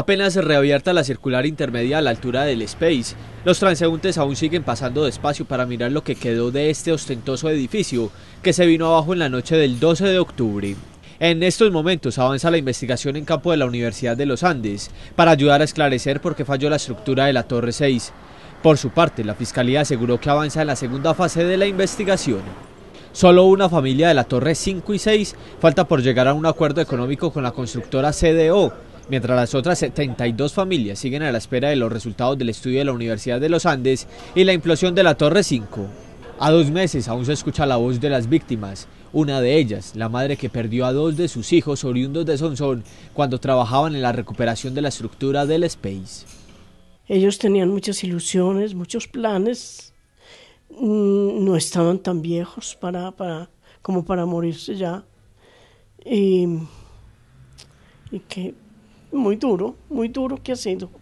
Apenas reabierta la circular intermedia a la altura del Space, los transeúntes aún siguen pasando despacio para mirar lo que quedó de este ostentoso edificio que se vino abajo en la noche del 12 de octubre. En estos momentos avanza la investigación en campo de la Universidad de los Andes para ayudar a esclarecer por qué falló la estructura de la Torre 6. Por su parte, la Fiscalía aseguró que avanza en la segunda fase de la investigación. Solo una familia de la Torre 5 y 6 falta por llegar a un acuerdo económico con la constructora CDO mientras las otras 72 familias siguen a la espera de los resultados del estudio de la Universidad de los Andes y la implosión de la Torre 5. A dos meses aún se escucha la voz de las víctimas, una de ellas, la madre que perdió a dos de sus hijos oriundos de Sonsón cuando trabajaban en la recuperación de la estructura del Space. Ellos tenían muchas ilusiones, muchos planes, mm, no estaban tan viejos para, para, como para morirse ya. Y, y que Muito duro, muito duro que eu sinto.